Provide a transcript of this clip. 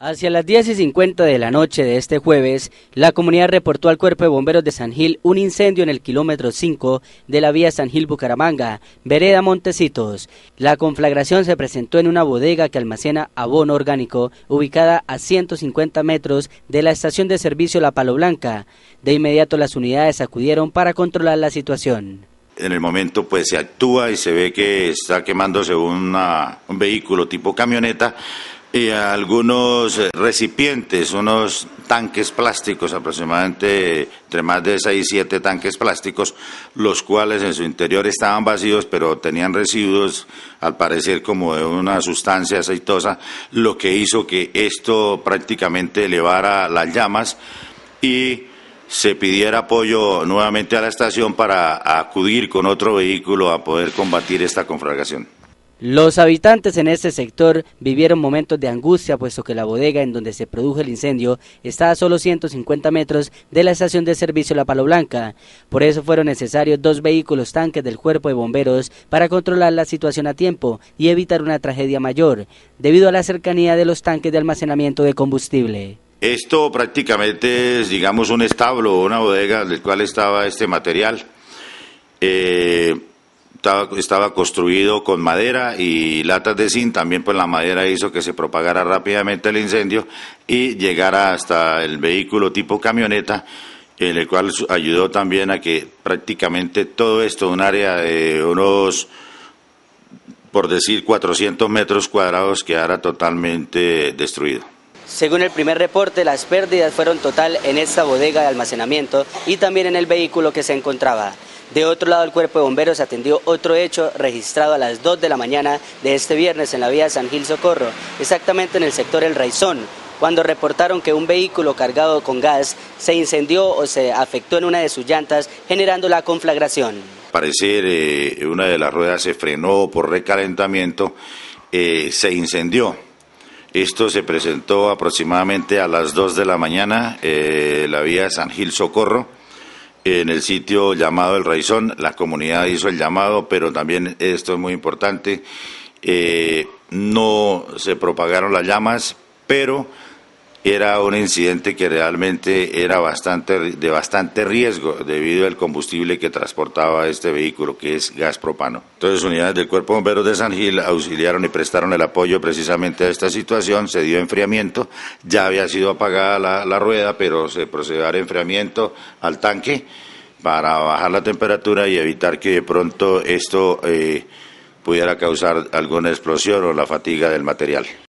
Hacia las 10 y 50 de la noche de este jueves, la comunidad reportó al Cuerpo de Bomberos de San Gil un incendio en el kilómetro 5 de la vía San Gil-Bucaramanga, vereda Montecitos. La conflagración se presentó en una bodega que almacena abono orgánico ubicada a 150 metros de la estación de servicio La Palo Blanca. De inmediato las unidades acudieron para controlar la situación en el momento pues se actúa y se ve que está quemándose un vehículo tipo camioneta, y algunos eh, recipientes, unos tanques plásticos, aproximadamente entre más de 6 7 tanques plásticos, los cuales en su interior estaban vacíos, pero tenían residuos, al parecer como de una sustancia aceitosa, lo que hizo que esto prácticamente elevara las llamas y se pidiera apoyo nuevamente a la estación para acudir con otro vehículo a poder combatir esta conflagración. Los habitantes en este sector vivieron momentos de angustia puesto que la bodega en donde se produjo el incendio está a solo 150 metros de la estación de servicio La Palo Blanca. Por eso fueron necesarios dos vehículos tanques del cuerpo de bomberos para controlar la situación a tiempo y evitar una tragedia mayor, debido a la cercanía de los tanques de almacenamiento de combustible. Esto prácticamente es, digamos, un establo, o una bodega del cual estaba este material. Eh, estaba, construido con madera y latas de zinc, también pues la madera hizo que se propagara rápidamente el incendio y llegara hasta el vehículo tipo camioneta, en el cual ayudó también a que prácticamente todo esto, un área de unos, por decir, 400 metros cuadrados, quedara totalmente destruido. Según el primer reporte, las pérdidas fueron total en esta bodega de almacenamiento y también en el vehículo que se encontraba. De otro lado, el cuerpo de bomberos atendió otro hecho registrado a las 2 de la mañana de este viernes en la vía San Gil Socorro, exactamente en el sector El Raizón, cuando reportaron que un vehículo cargado con gas se incendió o se afectó en una de sus llantas, generando la conflagración. Parecer eh, una de las ruedas se frenó por recalentamiento, eh, se incendió. Esto se presentó aproximadamente a las 2 de la mañana, en eh, la vía San Gil Socorro en el sitio llamado El Raizón. La comunidad hizo el llamado, pero también esto es muy importante. Eh, no se propagaron las llamas, pero era un incidente que realmente era bastante, de bastante riesgo debido al combustible que transportaba este vehículo, que es gas propano. Entonces, unidades del Cuerpo de Bomberos de San Gil auxiliaron y prestaron el apoyo precisamente a esta situación. Se dio enfriamiento, ya había sido apagada la, rueda, pero se procedió al enfriamiento al tanque para bajar la temperatura y evitar que de pronto esto eh, pudiera causar alguna explosión o la fatiga del material.